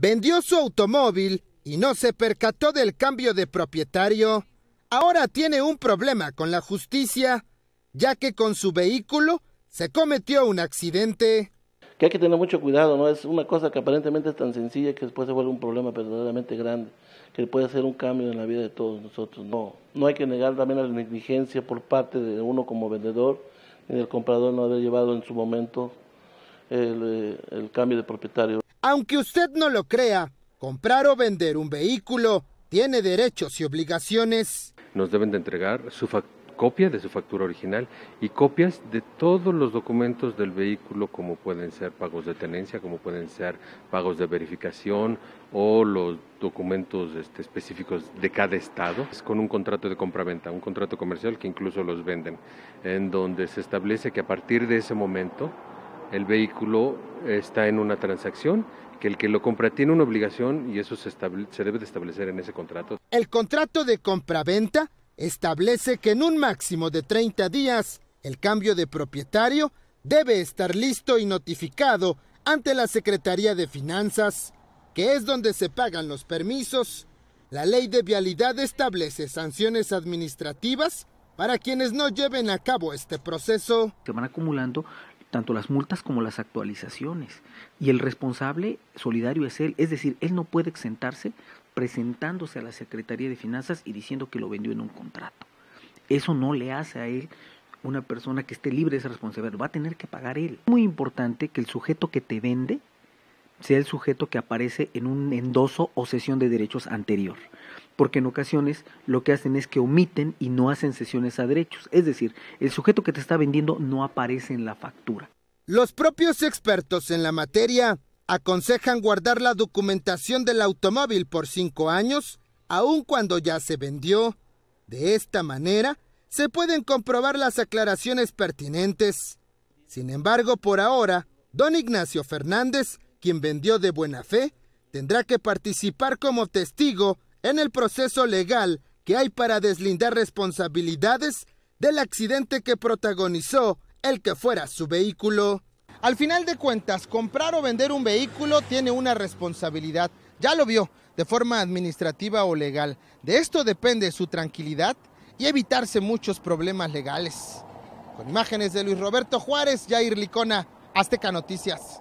vendió su automóvil y no se percató del cambio de propietario, ahora tiene un problema con la justicia, ya que con su vehículo se cometió un accidente. Que hay que tener mucho cuidado, ¿no? Es una cosa que aparentemente es tan sencilla que después se vuelve un problema verdaderamente grande, que puede hacer un cambio en la vida de todos nosotros. No, no hay que negar también la negligencia por parte de uno como vendedor, ni del comprador no haber llevado en su momento el eh, cambio de propietario. Aunque usted no lo crea, comprar o vender un vehículo tiene derechos y obligaciones. Nos deben de entregar su copia de su factura original y copias de todos los documentos del vehículo, como pueden ser pagos de tenencia, como pueden ser pagos de verificación o los documentos este, específicos de cada estado, es con un contrato de compraventa, un contrato comercial que incluso los venden, en donde se establece que a partir de ese momento el vehículo está en una transacción que el que lo compra tiene una obligación y eso se, debe de establecer en ese contrato. El contrato de compra-venta establece que en un máximo de 30 días el cambio de propietario debe estar listo y notificado ante la Secretaría de Finanzas, que es donde se pagan los permisos. La ley de vialidad establece sanciones administrativas para quienes no lleven a cabo este proceso. Se van acumulando tanto las multas como las actualizaciones. Y el responsable solidario es él, es decir, él no puede exentarse presentándose a la Secretaría de Finanzas y diciendo que lo vendió en un contrato. Eso no le hace a él una persona que esté libre de esa responsabilidad, va a tener que pagar él. Es muy importante que el sujeto que te vende sea el sujeto que aparece en un endoso o sesión de derechos anterior porque en ocasiones lo que hacen es que omiten y no hacen sesiones a derechos. Es decir, el sujeto que te está vendiendo no aparece en la factura. Los propios expertos en la materia aconsejan guardar la documentación del automóvil por cinco años, aun cuando ya se vendió. De esta manera, se pueden comprobar las aclaraciones pertinentes. Sin embargo, por ahora, don Ignacio Fernández, quien vendió de buena fe, tendrá que participar como testigo en el proceso legal que hay para deslindar responsabilidades del accidente que protagonizó el que fuera su vehículo. Al final de cuentas, comprar o vender un vehículo tiene una responsabilidad, ya lo vio, de forma administrativa o legal. De esto depende su tranquilidad y evitarse muchos problemas legales. Con imágenes de Luis Roberto Juárez, Jair Licona, Azteca Noticias.